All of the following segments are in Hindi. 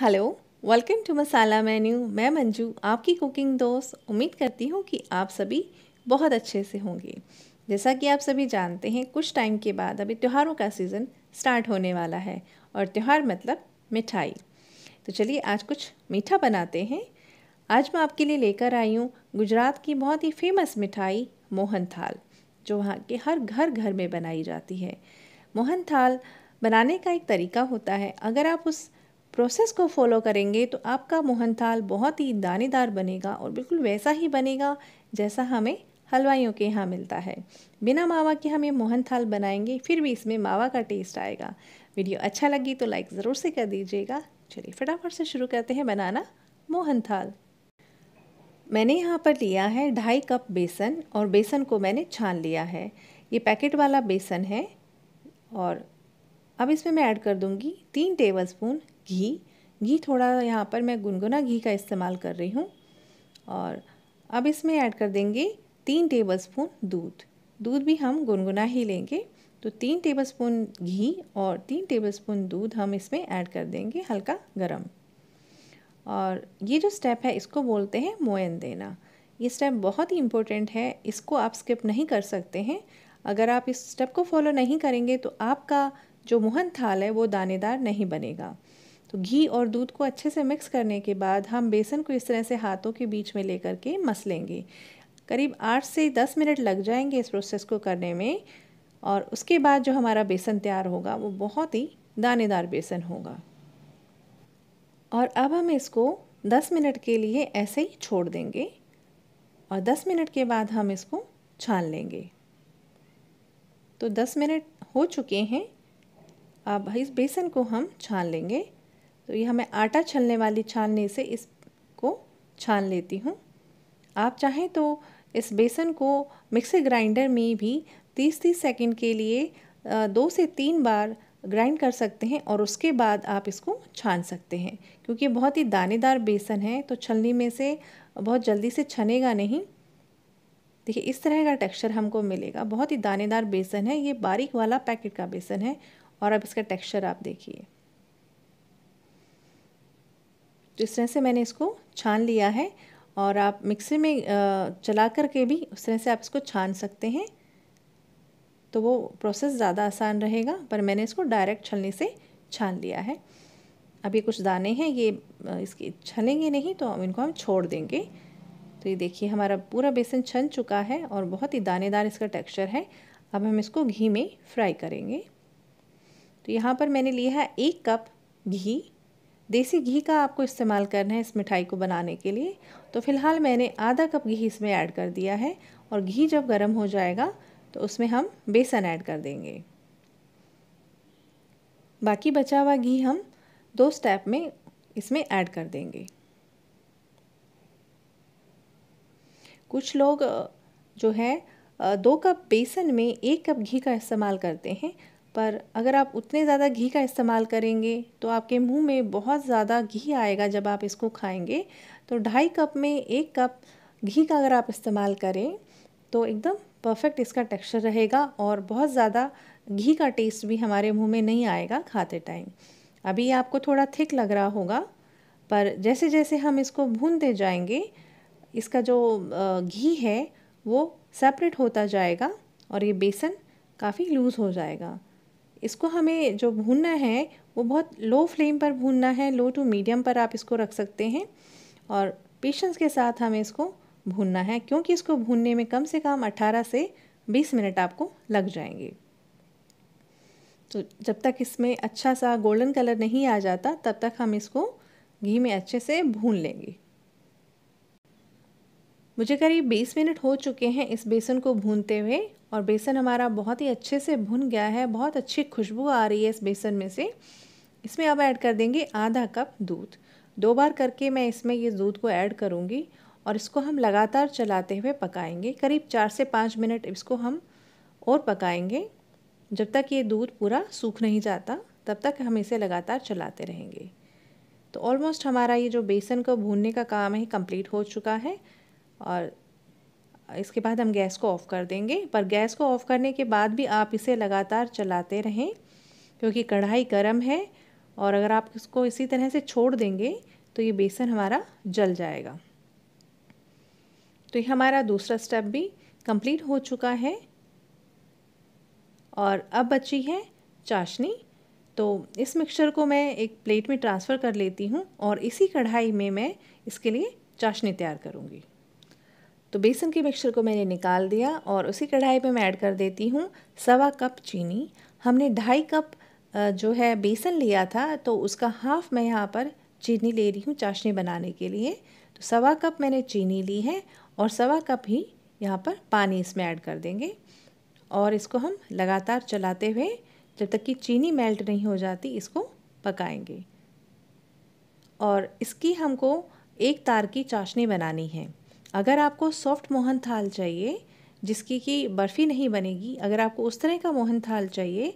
hello welcome to masala menu मैं मंजू आपकी कुकिंग दोस्त उम्मीद करती हूँ कि आप सभी बहुत अच्छे से होंगे जैसा कि आप सभी जानते हैं कुछ टाइम के बाद अभी त्योहारों का सीज़न स्टार्ट होने वाला है और त्यौहार मतलब मिठाई तो चलिए आज कुछ मीठा बनाते हैं आज मैं आपके लिए लेकर आई हूँ गुजरात की बहुत ही फेमस मिठाई मोहन थाल जो वहाँ के हर घर घर में बनाई जाती है मोहन थाल बनाने का एक तरीका होता है अगर आप उस प्रोसेस को फॉलो करेंगे तो आपका मोहनथाल बहुत ही दानेदार बनेगा और बिल्कुल वैसा ही बनेगा जैसा हमें हलवाइयों के यहाँ मिलता है बिना मावा के हम ये मोहनथाल बनाएंगे फिर भी इसमें मावा का टेस्ट आएगा वीडियो अच्छा लगी तो लाइक ज़रूर से कर दीजिएगा चलिए फटाफट से शुरू करते हैं बनाना मोहनथाल मैंने यहाँ पर लिया है ढाई कप बेसन और बेसन को मैंने छान लिया है ये पैकेट वाला बेसन है और अब इसमें मैं ऐड कर दूँगी तीन टेबलस्पून घी घी थोड़ा यहाँ पर मैं गुनगुना घी का इस्तेमाल कर रही हूँ और अब इसमें ऐड कर देंगे तीन टेबलस्पून दूध दूध भी हम गुनगुना ही लेंगे तो तीन टेबलस्पून घी और तीन टेबलस्पून दूध हम इसमें ऐड कर देंगे हल्का गरम और ये जो स्टेप है इसको बोलते हैं मोयन देना ये स्टेप बहुत ही इम्पोर्टेंट है इसको आप स्किप नहीं कर सकते हैं अगर आप इस स्टेप को फॉलो नहीं करेंगे तो आपका जो मोहन थाल है वो दानेदार नहीं बनेगा तो घी और दूध को अच्छे से मिक्स करने के बाद हम बेसन को इस तरह से हाथों के बीच में लेकर के मस लेंगे करीब आठ से दस मिनट लग जाएंगे इस प्रोसेस को करने में और उसके बाद जो हमारा बेसन तैयार होगा वो बहुत ही दानेदार बेसन होगा और अब हम इसको दस मिनट के लिए ऐसे ही छोड़ देंगे और दस मिनट के बाद हम इसको छान लेंगे तो दस मिनट हो चुके हैं अब इस बेसन को हम छान लेंगे तो यह मैं आटा छलने वाली छानने से इसको छान लेती हूँ आप चाहें तो इस बेसन को मिक्सर ग्राइंडर में भी 30-30 सेकंड के लिए दो से तीन बार ग्राइंड कर सकते हैं और उसके बाद आप इसको छान सकते हैं क्योंकि बहुत ही दानेदार बेसन है तो छलनी में से बहुत जल्दी से छनेगा नहीं देखिए इस तरह का टेक्सचर हमको मिलेगा बहुत ही दानेदार बेसन है ये बारीक वाला पैकेट का बेसन है और अब इसका टेक्सचर आप देखिए तो इस तरह से मैंने इसको छान लिया है और आप मिक्सी में चला कर के भी उस तरह से आप इसको छान सकते हैं तो वो प्रोसेस ज़्यादा आसान रहेगा पर मैंने इसको डायरेक्ट छलनी से छान लिया है अब ये कुछ दाने हैं ये इसके छलेंगे नहीं तो हम इनको हम छोड़ देंगे तो ये देखिए हमारा पूरा बेसन छन चुका है और बहुत ही दानेदार इसका टेक्सचर है अब हम इसको घी में फ्राई करेंगे तो यहाँ पर मैंने लिया है एक कप घी देसी घी का आपको इस्तेमाल करना है इस मिठाई को बनाने के लिए तो फ़िलहाल मैंने आधा कप घी इसमें ऐड कर दिया है और घी जब गर्म हो जाएगा तो उसमें हम बेसन ऐड कर देंगे बाकी बचा हुआ घी हम दो स्टेप में इसमें ऐड कर देंगे कुछ लोग जो है दो कप बेसन में एक कप घी का इस्तेमाल करते हैं पर अगर आप उतने ज़्यादा घी का इस्तेमाल करेंगे तो आपके मुंह में बहुत ज़्यादा घी आएगा जब आप इसको खाएंगे तो ढाई कप में एक कप घी का अगर आप इस्तेमाल करें तो एकदम परफेक्ट इसका टेक्सचर रहेगा और बहुत ज़्यादा घी का टेस्ट भी हमारे मुंह में नहीं आएगा खाते टाइम अभी आपको थोड़ा थिक लग रहा होगा पर जैसे जैसे हम इसको भूनते जाएंगे इसका जो घी है वो सेपरेट होता जाएगा और ये बेसन काफ़ी लूज़ हो जाएगा इसको हमें जो भूनना है वो बहुत लो फ्लेम पर भूनना है लो टू मीडियम पर आप इसको रख सकते हैं और पेशेंस के साथ हमें इसको भूनना है क्योंकि इसको भूनने में कम से कम 18 से 20 मिनट आपको लग जाएंगे तो जब तक इसमें अच्छा सा गोल्डन कलर नहीं आ जाता तब तक हम इसको घी में अच्छे से भून लेंगे मुझे करीब 20 मिनट हो चुके हैं इस बेसन को भूनते हुए और बेसन हमारा बहुत ही अच्छे से भुन गया है बहुत अच्छी खुशबू आ रही है इस बेसन में से इसमें अब ऐड कर देंगे आधा कप दूध दो बार करके मैं इसमें ये दूध को ऐड करूँगी और इसको हम लगातार चलाते हुए पकाएंगे करीब चार से पाँच मिनट इसको हम और पकाएंगे जब तक ये दूध पूरा सूख नहीं जाता तब तक हम इसे लगातार चलाते रहेंगे तो ऑलमोस्ट हमारा ये जो बेसन को भूनने का काम है कंप्लीट हो चुका है और इसके बाद हम गैस को ऑफ़ कर देंगे पर गैस को ऑफ़ करने के बाद भी आप इसे लगातार चलाते रहें क्योंकि कढ़ाई गर्म है और अगर आप इसको इसी तरह से छोड़ देंगे तो ये बेसन हमारा जल जाएगा तो ये हमारा दूसरा स्टेप भी कंप्लीट हो चुका है और अब बची है चाशनी तो इस मिक्सचर को मैं एक प्लेट में ट्रांसफ़र कर लेती हूँ और इसी कढ़ाई में मैं इसके लिए चाशनी तैयार करूँगी तो बेसन के मिक्सचर को मैंने निकाल दिया और उसी कढ़ाई पे मैं ऐड कर देती हूँ सवा कप चीनी हमने ढाई कप जो है बेसन लिया था तो उसका हाफ मैं यहाँ पर चीनी ले रही हूँ चाशनी बनाने के लिए तो सवा कप मैंने चीनी ली है और सवा कप ही यहाँ पर पानी इसमें ऐड कर देंगे और इसको हम लगातार चलाते हुए जब तक कि चीनी मेल्ट नहीं हो जाती इसको पकाएंगे और इसकी हमको एक तार की चाशनी बनानी है अगर आपको सॉफ्ट मोहन थाल चाहिए जिसकी कि बर्फ़ी नहीं बनेगी अगर आपको उस तरह का मोहन थाल चाहिए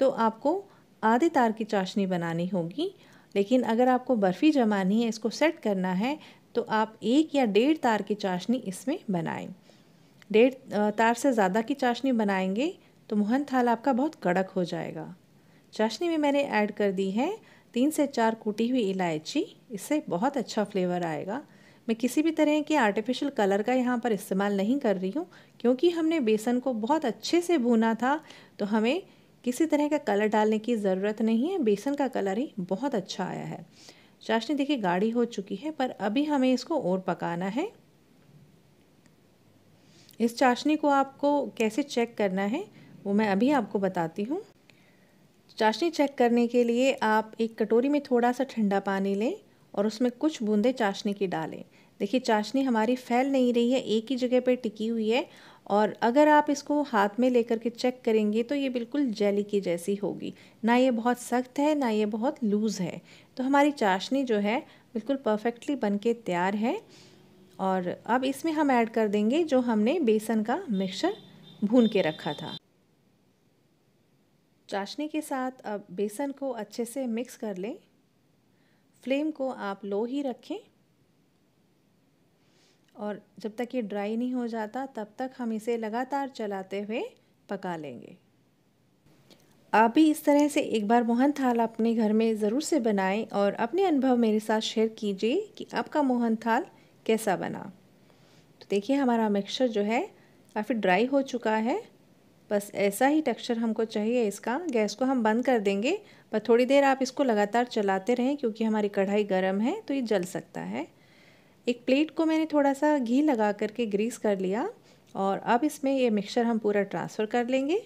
तो आपको आधे तार की चाशनी बनानी होगी लेकिन अगर आपको बर्फ़ी जमानी है इसको सेट करना है तो आप एक या डेढ़ तार की चाशनी इसमें बनाएं डेढ़ तार से ज़्यादा की चाशनी बनाएंगे तो मोहन थाल आपका बहुत कड़क हो जाएगा चाशनी में मैंने ऐड कर दी है तीन से चार कूटी हुई इलायची इससे बहुत अच्छा फ्लेवर आएगा मैं किसी भी तरह के आर्टिफिशियल कलर का यहाँ पर इस्तेमाल नहीं कर रही हूँ क्योंकि हमने बेसन को बहुत अच्छे से भूना था तो हमें किसी तरह का कलर डालने की ज़रूरत नहीं है बेसन का कलर ही बहुत अच्छा आया है चाशनी देखिए गाढ़ी हो चुकी है पर अभी हमें इसको और पकाना है इस चाशनी को आपको कैसे चेक करना है वो मैं अभी आपको बताती हूँ चाशनी चेक करने के लिए आप एक कटोरी में थोड़ा सा ठंडा पानी लें और उसमें कुछ बूंदे चाशनी की डालें देखिए चाशनी हमारी फैल नहीं रही है एक ही जगह पर टिकी हुई है और अगर आप इसको हाथ में लेकर के चेक करेंगे तो ये बिल्कुल जेली की जैसी होगी ना ये बहुत सख्त है ना ये बहुत लूज़ है तो हमारी चाशनी जो है बिल्कुल परफेक्टली बन के तैयार है और अब इसमें हम ऐड कर देंगे जो हमने बेसन का मिक्सचर भून के रखा था चाशनी के साथ अब बेसन को अच्छे से मिक्स कर लें फ्लेम को आप लो ही रखें और जब तक ये ड्राई नहीं हो जाता तब तक हम इसे लगातार चलाते हुए पका लेंगे आप भी इस तरह से एक बार मोहन थाल अपने घर में ज़रूर से बनाएं और अपने अनुभव मेरे साथ शेयर कीजिए कि आपका मोहन थाल कैसा बना तो देखिए हमारा मिक्सचर जो है काफ़ी ड्राई हो चुका है बस ऐसा ही टेक्सचर हमको चाहिए इसका गैस को हम बंद कर देंगे पर थोड़ी देर आप इसको लगातार चलाते रहें क्योंकि हमारी कढ़ाई गर्म है तो ये जल सकता है एक प्लेट को मैंने थोड़ा सा घी लगा करके ग्रीस कर लिया और अब इसमें ये मिक्सचर हम पूरा ट्रांसफ़र कर लेंगे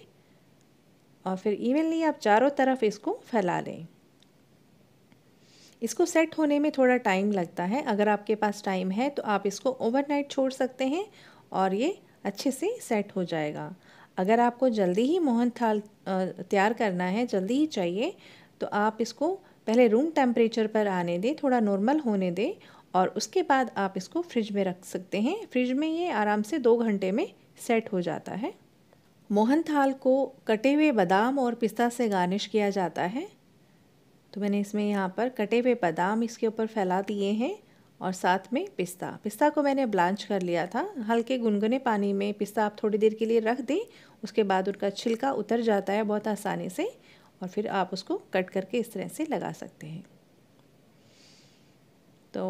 और फिर इवनली आप चारों तरफ इसको फैला लें इसको सेट होने में थोड़ा टाइम लगता है अगर आपके पास टाइम है तो आप इसको ओवरनाइट छोड़ सकते हैं और ये अच्छे से सेट हो जाएगा अगर आपको जल्दी ही मोहन थाल तैयार करना है जल्दी ही चाहिए तो आप इसको पहले रूम टेम्परेचर पर आने दें थोड़ा नॉर्मल होने दें और उसके बाद आप इसको फ्रिज में रख सकते हैं फ्रिज में ये आराम से दो घंटे में सेट हो जाता है मोहन थाल को कटे हुए बादाम और पिस्ता से गार्निश किया जाता है तो मैंने इसमें यहाँ पर कटे हुए बादाम इसके ऊपर फैला दिए हैं और साथ में पिस्ता पिस्ता को मैंने ब्लांच कर लिया था हल्के गुनगुने पानी में पिस्ता आप थोड़ी देर के लिए रख दें उसके बाद उनका छिलका उतर जाता है बहुत आसानी से और फिर आप उसको कट करके इस तरह से लगा सकते हैं तो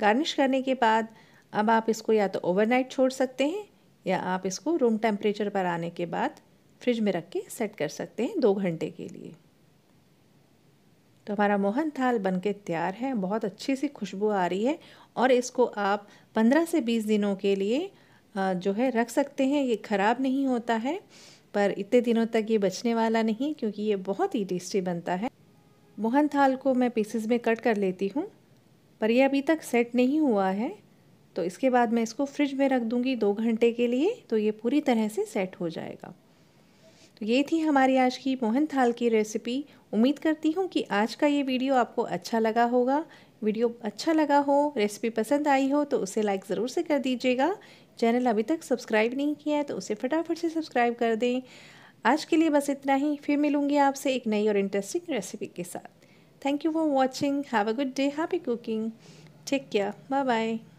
गार्निश करने के बाद अब आप इसको या तो ओवरनाइट छोड़ सकते हैं या आप इसको रूम टेम्परेचर पर आने के बाद फ्रिज में रख के सेट कर सकते हैं दो घंटे के लिए तो हमारा मोहन थाल बन के तैयार है बहुत अच्छी सी खुशबू आ रही है और इसको आप 15 से 20 दिनों के लिए जो है रख सकते हैं ये ख़राब नहीं होता है पर इतने दिनों तक ये बचने वाला नहीं क्योंकि ये बहुत ही टेस्टी बनता है मोहन थाल को मैं पीसेस में कट कर लेती हूँ पर यह अभी तक सेट नहीं हुआ है तो इसके बाद मैं इसको फ्रिज में रख दूँगी दो घंटे के लिए तो ये पूरी तरह से सेट हो जाएगा तो ये थी हमारी आज की मोहन थाल की रेसिपी उम्मीद करती हूँ कि आज का ये वीडियो आपको अच्छा लगा होगा वीडियो अच्छा लगा हो रेसिपी पसंद आई हो तो उसे लाइक ज़रूर से कर दीजिएगा चैनल अभी तक सब्सक्राइब नहीं किया है तो उसे फटाफट से सब्सक्राइब कर दें आज के लिए बस इतना ही फिर मिलूंगी आपसे एक नई और इंटरेस्टिंग रेसिपी के साथ thank you for watching have a good day happy cooking take care bye bye